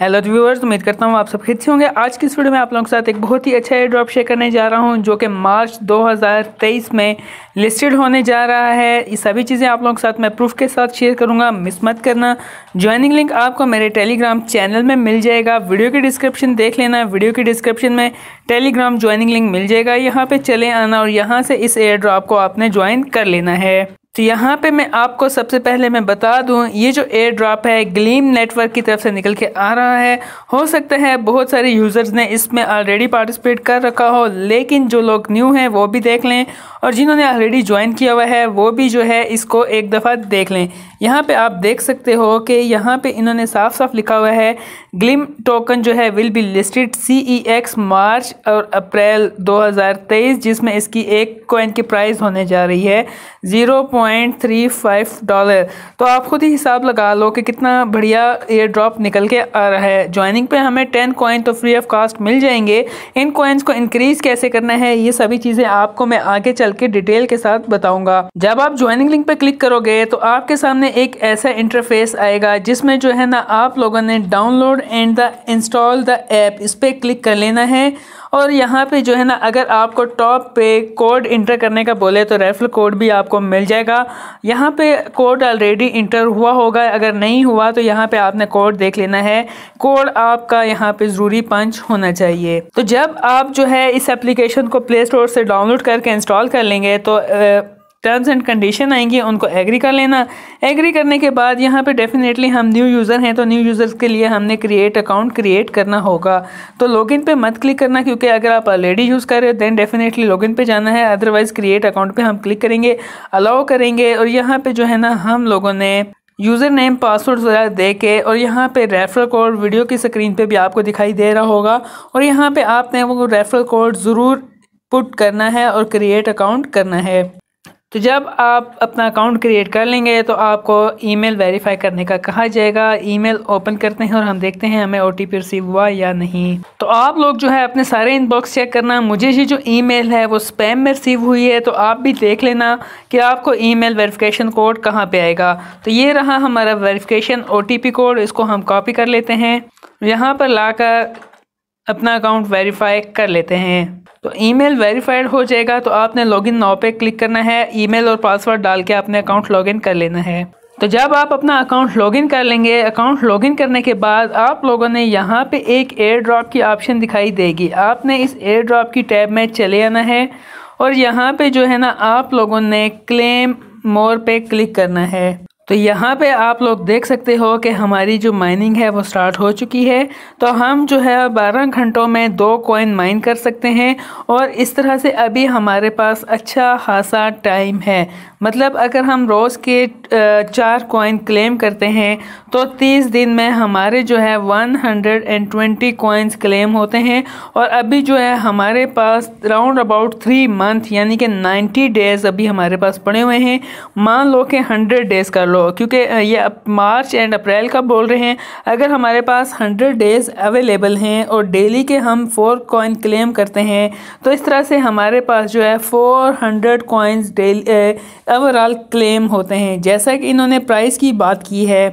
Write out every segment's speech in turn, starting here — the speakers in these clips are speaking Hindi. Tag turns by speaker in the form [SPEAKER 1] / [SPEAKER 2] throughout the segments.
[SPEAKER 1] हेलो व्यूअर्स उम्मीद करता हूँ आप सब से होंगे आज की इस वीडियो में आप लोगों के साथ एक बहुत ही अच्छा एयर ड्रॉप शेयर करने जा रहा हूँ जो कि मार्च 2023 में लिस्टेड होने जा रहा है ये सभी चीज़ें आप लोगों के साथ मैं प्रूफ के साथ शेयर करूँगा मिस मत करना ज्वाइनिंग लिंक आपको मेरे टेलीग्राम चैनल में मिल जाएगा वीडियो की डिस्क्रिप्शन देख लेना वीडियो की डिस्क्रिप्शन में टेलीग्राम ज्वाइनिंग लिंक मिल जाएगा यहाँ पर चले आना और यहाँ से इस एयर ड्रॉप को आपने ज्वाइन कर लेना है तो यहाँ पे मैं आपको सबसे पहले मैं बता दूँ ये जो एयर ड्रॉप है ग्लीम नेटवर्क की तरफ से निकल के आ रहा है हो सकता है बहुत सारे यूज़र्स ने इसमें ऑलरेडी पार्टिसिपेट कर रखा हो लेकिन जो लोग न्यू हैं वो भी देख लें और जिन्होंने ऑलरेडी ज्वाइन किया हुआ है वो भी जो है इसको एक दफ़ा देख लें यहाँ पे आप देख सकते हो कि यहाँ पे इन्होंने साफ साफ लिखा हुआ है ग्लिम टोकन जो है will be listed C E X March और अप्रैल 2023 जिसमें इसकी एक कॉइन की प्राइस होने जा रही है 0.35 डॉलर तो आप खुद ही हिसाब लगा लो कि कितना बढ़िया एयर ड्रॉप निकल के आ रहा है ज्वाइनिंग पे हमें टेन कॉइन तो फ्री ऑफ कास्ट मिल जाएंगे इन कॉइन्स को इंक्रीज कैसे करना है ये सभी चीज़ें आपको मैं आगे चल के डिटेल के साथ बताऊंगा जब आप ज्वाइनिंग लिंक पर क्लिक करोगे तो आपके सामने में एक ऐसा इंटरफेस आएगा जिसमें जो है ना आप लोगों ने download and the install the app इस पर क्लिक कर लेना है और यहाँ पे जो है ना अगर आपको टॉप पे कोड इंटर करने का बोले तो रेफरल कोड भी आपको मिल जाएगा यहाँ पे कोड ऑलरेडी इंटर हुआ होगा अगर नहीं हुआ तो यहाँ पे आपने कोड देख लेना है कोड आपका यहाँ पे ज़रूरी पंच होना चाहिए तो जब आप जो है इस एप्लीकेशन को प्ले स्टोर से डाउनलोड करके इंस्टॉल कर लेंगे तो टर्म्स एंड कंडीशन आएंगी उनको एग्री कर लेना एग्री करने के बाद यहाँ पे डेफिनेटली हम न्यू यूज़र हैं तो न्यू यूज़र्स के लिए हमने क्रिएट अकाउंट क्रिएट करना होगा तो लॉगिन पे मत क्लिक करना क्योंकि अगर आप ऑलरेडी यूज़ कर रहे हो देन डेफिनेटली लॉगिन पे जाना है अदरवाइज़ क्रिएट अकाउंट पे हम क्लिक करेंगे अलाउ करेंगे और यहाँ पर जो है ना हम लोगों ने यूज़र नेम पासवर्ड वगैरह दे के और यहाँ पे रेफरल कोड वीडियो की स्क्रीन पे भी आपको दिखाई दे रहा होगा और यहाँ पे आपने वो रेफरल कोड ज़रूर पुट करना है और क्रिएट अकाउंट करना है तो जब आप अपना अकाउंट क्रिएट कर लेंगे तो आपको ईमेल वेरीफाई करने का कहा जाएगा ईमेल ओपन करते हैं और हम देखते हैं हमें ओ रिसीव हुआ या नहीं तो आप लोग जो है अपने सारे इनबॉक्स चेक करना मुझे ये जो ईमेल है वो स्पैम में रिसीव हुई है तो आप भी देख लेना कि आपको ईमेल वेरिफिकेशन कोड कहाँ पर आएगा तो ये रहा हमारा वेरीफिकेशन ओ कोड इसको हम कॉपी कर लेते हैं यहाँ पर लाकर अपना अकाउंट वेरीफाई कर लेते हैं तो ईमेल वेरीफाइड हो जाएगा तो आपने लॉगिन नाव पे क्लिक करना है ईमेल और पासवर्ड डाल के अपने अकाउंट लॉगिन कर लेना है तो जब आप अपना अकाउंट लॉगिन कर लेंगे अकाउंट लॉगिन करने के बाद आप लोगों ने यहाँ पे एक एयर ड्रॉप की ऑप्शन दिखाई देगी आपने इस एयर ड्रॉप की टैब में चले आना है और यहाँ पे जो है ना आप लोगों ने क्लेम मोर पे क्लिक करना है तो यहाँ पे आप लोग देख सकते हो कि हमारी जो माइनिंग है वो स्टार्ट हो चुकी है तो हम जो है 12 घंटों में दो कॉइन माइन कर सकते हैं और इस तरह से अभी हमारे पास अच्छा खासा टाइम है मतलब अगर हम रोज़ के चार कॉइन क्लेम करते हैं तो 30 दिन में हमारे जो है 120 कॉइन्स क्लेम होते हैं और अभी जो है हमारे पास राउंड अबाउट थ्री मंथ यानी कि नाइन्टी डेज़ अभी हमारे पास पड़े हुए हैं मान लो कि हंड्रेड डेज़ कर लो करो क्योंकि ये अप, मार्च एंड अप्रैल का बोल रहे हैं अगर हमारे पास हंड्रेड डेज़ अवेलेबल हैं और डेली के हम फोर कॉइन क्लेम करते हैं तो इस तरह से हमारे पास जो है four hundred coins daily overall claim होते हैं जैसा कि इन्होंने प्राइस की बात की है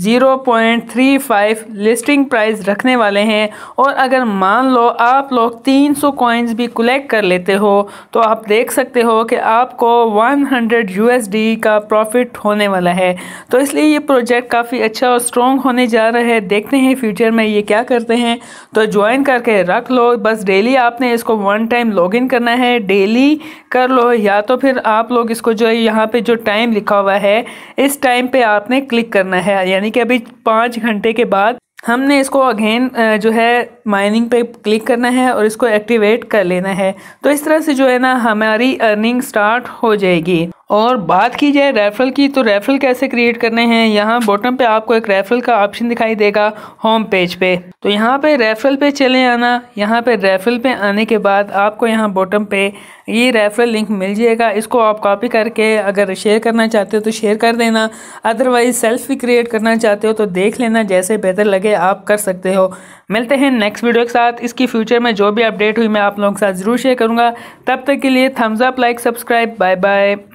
[SPEAKER 1] 0.35 लिस्टिंग प्राइस रखने वाले हैं और अगर मान लो आप लोग 300 कॉइन्स भी कलेक्ट कर लेते हो तो आप देख सकते हो कि आपको 100 यूएसडी का प्रॉफिट होने वाला है तो इसलिए ये प्रोजेक्ट काफ़ी अच्छा और स्ट्रॉन्ग होने जा रहा है देखते हैं फ्यूचर में ये क्या करते हैं तो ज्वाइन करके रख लो बस डेली आपने इसको वन टाइम लॉग करना है डेली कर लो या तो फिर आप लोग इसको जो है यहाँ पर जो टाइम लिखा हुआ है इस टाइम पर आपने क्लिक करना है यानी कि अभी पाँच घंटे के बाद हमने इसको अगेन जो है माइनिंग पे क्लिक करना है और इसको एक्टिवेट कर लेना है तो इस तरह से जो है ना हमारी अर्निंग स्टार्ट हो जाएगी और बात की जाए रेफरल की तो रेफरल कैसे क्रिएट करने हैं यहाँ बॉटम पे आपको एक रेफरल का ऑप्शन दिखाई देगा होम पेज पे तो यहाँ पे रेफरल पे चले आना यहाँ पे रेफरल पे आने के बाद आपको यहाँ बॉटम पे ये रेफरल लिंक मिल जाएगा इसको आप कॉपी करके अगर शेयर करना चाहते हो तो शेयर कर देना अदरवाइज सेल्फ भी क्रिएट करना चाहते हो तो देख लेना जैसे बेहतर लगे आप कर सकते हो मिलते हैं नेक्स्ट नेक्स्ट वीडियो के साथ इसकी फ्यूचर में जो भी अपडेट हुई मैं आप लोगों के साथ ज़रूर शेयर करूँगा तब तक के लिए thumbs up like subscribe bye bye